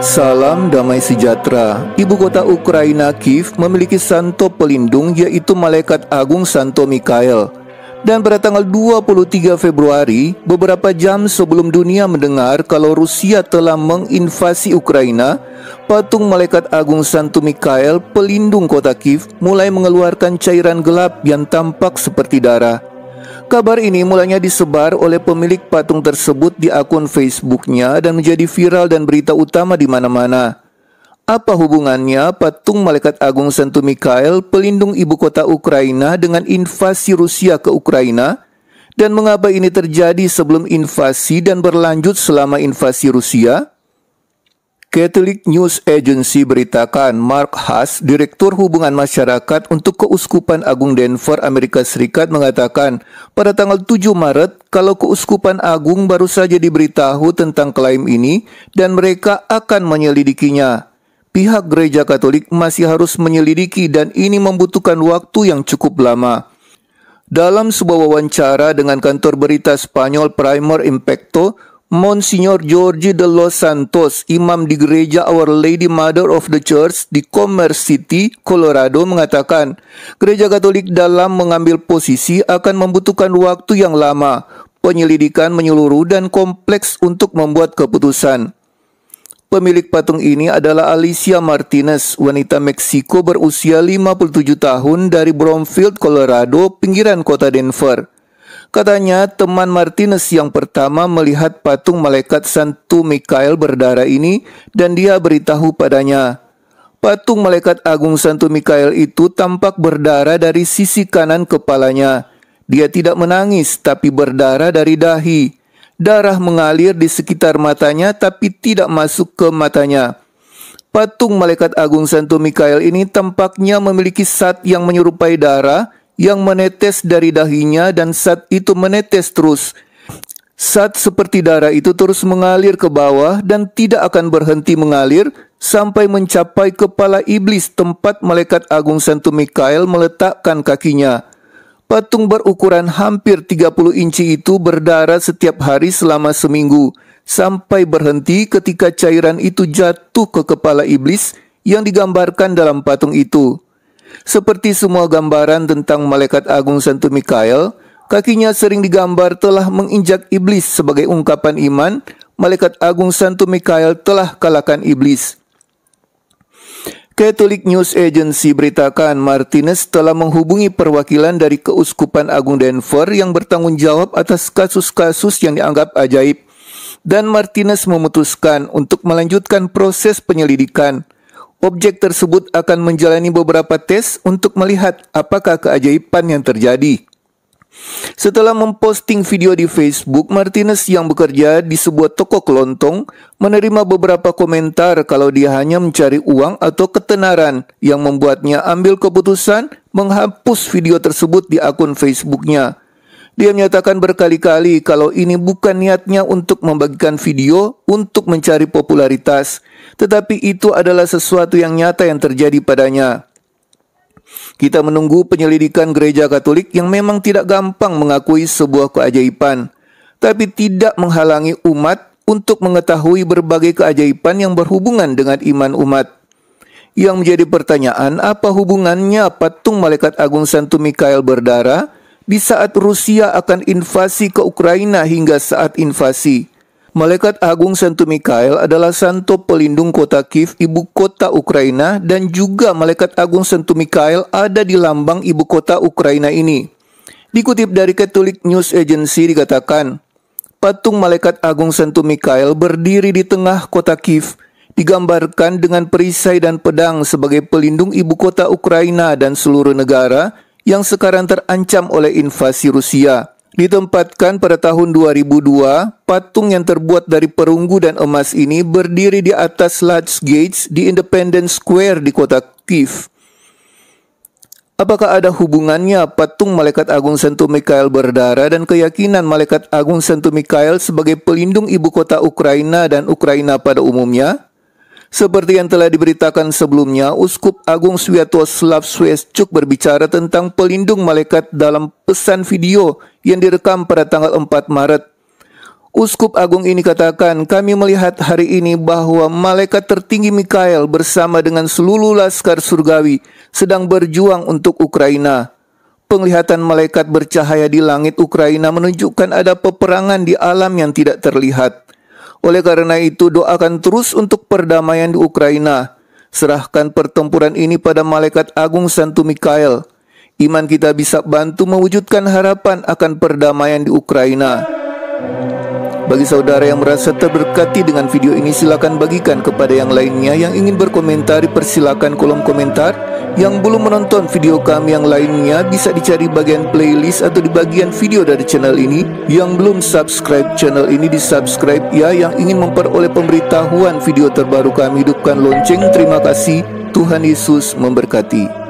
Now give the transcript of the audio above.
Salam damai sejahtera. Ibu kota Ukraina Kiev memiliki santo pelindung yaitu malaikat agung Santo Mikael. Dan pada tanggal 23 Februari, beberapa jam sebelum dunia mendengar kalau Rusia telah menginvasi Ukraina, patung malaikat agung Santo Mikael pelindung kota Kiev mulai mengeluarkan cairan gelap yang tampak seperti darah. Kabar ini mulanya disebar oleh pemilik patung tersebut di akun Facebooknya dan menjadi viral dan berita utama di mana-mana. Apa hubungannya patung Malaikat Agung Santo Mikael, pelindung ibu kota Ukraina dengan invasi Rusia ke Ukraina? Dan mengapa ini terjadi sebelum invasi dan berlanjut selama invasi Rusia? Catholic News Agency beritakan Mark Haas, Direktur Hubungan Masyarakat untuk Keuskupan Agung Denver, Amerika Serikat mengatakan pada tanggal 7 Maret kalau Keuskupan Agung baru saja diberitahu tentang klaim ini dan mereka akan menyelidikinya. Pihak gereja Katolik masih harus menyelidiki dan ini membutuhkan waktu yang cukup lama. Dalam sebuah wawancara dengan kantor berita Spanyol Primer Impacto, Monsignor Giorgi de Los Santos, imam di gereja Our Lady Mother of the Church di Commerce City, Colorado mengatakan, gereja Katolik dalam mengambil posisi akan membutuhkan waktu yang lama, penyelidikan menyeluruh dan kompleks untuk membuat keputusan. Pemilik patung ini adalah Alicia Martinez, wanita Meksiko berusia 57 tahun dari Bromfield, Colorado, pinggiran kota Denver. Katanya, teman Martinez yang pertama melihat patung malaikat Santo Mikael berdarah ini dan dia beritahu padanya, patung malaikat agung Santo Mikael itu tampak berdarah dari sisi kanan kepalanya. Dia tidak menangis, tapi berdarah dari dahi. Darah mengalir di sekitar matanya, tapi tidak masuk ke matanya. Patung malaikat agung Santo Mikael ini tampaknya memiliki sat yang menyerupai darah yang menetes dari dahinya dan saat itu menetes terus. Saat seperti darah itu terus mengalir ke bawah dan tidak akan berhenti mengalir sampai mencapai kepala iblis tempat malaikat agung Santo Mikael meletakkan kakinya. Patung berukuran hampir 30 inci itu berdarah setiap hari selama seminggu, sampai berhenti ketika cairan itu jatuh ke kepala iblis yang digambarkan dalam patung itu. Seperti semua gambaran tentang malaikat agung Santo Mikael, kakinya sering digambar telah menginjak iblis sebagai ungkapan iman, malaikat agung Santo Mikael telah kalahkan iblis. Catholic News Agency beritakan Martinez telah menghubungi perwakilan dari Keuskupan Agung Denver yang bertanggung jawab atas kasus-kasus yang dianggap ajaib. Dan Martinez memutuskan untuk melanjutkan proses penyelidikan objek tersebut akan menjalani beberapa tes untuk melihat apakah keajaiban yang terjadi. Setelah memposting video di Facebook, Martinez yang bekerja di sebuah toko kelontong menerima beberapa komentar kalau dia hanya mencari uang atau ketenaran yang membuatnya ambil keputusan menghapus video tersebut di akun Facebooknya. Dia menyatakan berkali-kali kalau ini bukan niatnya untuk membagikan video untuk mencari popularitas, tetapi itu adalah sesuatu yang nyata yang terjadi padanya. Kita menunggu penyelidikan gereja Katolik yang memang tidak gampang mengakui sebuah keajaiban, tapi tidak menghalangi umat untuk mengetahui berbagai keajaiban yang berhubungan dengan iman umat. Yang menjadi pertanyaan, apa hubungannya patung malaikat agung Santo Mikael berdarah di saat Rusia akan invasi ke Ukraina hingga saat invasi. Malaikat Agung Santo Mikael adalah santo pelindung kota Kiev, ibu kota Ukraina, dan juga Malaikat Agung Santo Mikael ada di lambang ibu kota Ukraina ini. Dikutip dari Catholic News Agency dikatakan, patung Malaikat Agung Santo Mikael berdiri di tengah kota Kiev, digambarkan dengan perisai dan pedang sebagai pelindung ibu kota Ukraina dan seluruh negara, yang sekarang terancam oleh invasi Rusia. Ditempatkan pada tahun 2002, patung yang terbuat dari perunggu dan emas ini berdiri di atas large gates di Independence Square di kota Kiev. Apakah ada hubungannya patung Malaikat Agung Santo Mikael berdarah dan keyakinan Malaikat Agung Santo Mikael sebagai pelindung ibu kota Ukraina dan Ukraina pada umumnya? Seperti yang telah diberitakan sebelumnya, Uskup Agung Swiatoslav Sweschuk berbicara tentang pelindung malaikat dalam pesan video yang direkam pada tanggal 4 Maret. Uskup Agung ini katakan, kami melihat hari ini bahwa malaikat tertinggi Mikael bersama dengan seluruh laskar surgawi sedang berjuang untuk Ukraina. Penglihatan malaikat bercahaya di langit Ukraina menunjukkan ada peperangan di alam yang tidak terlihat. Oleh karena itu, doakan terus untuk perdamaian di Ukraina. Serahkan pertempuran ini pada Malaikat Agung Santo Mikael. Iman kita bisa bantu mewujudkan harapan akan perdamaian di Ukraina. Bagi saudara yang merasa terberkati dengan video ini silakan bagikan kepada yang lainnya yang ingin berkomentar persilakan kolom komentar yang belum menonton video kami yang lainnya bisa dicari bagian playlist atau di bagian video dari channel ini yang belum subscribe channel ini di subscribe ya yang ingin memperoleh pemberitahuan video terbaru kami hidupkan lonceng terima kasih Tuhan Yesus memberkati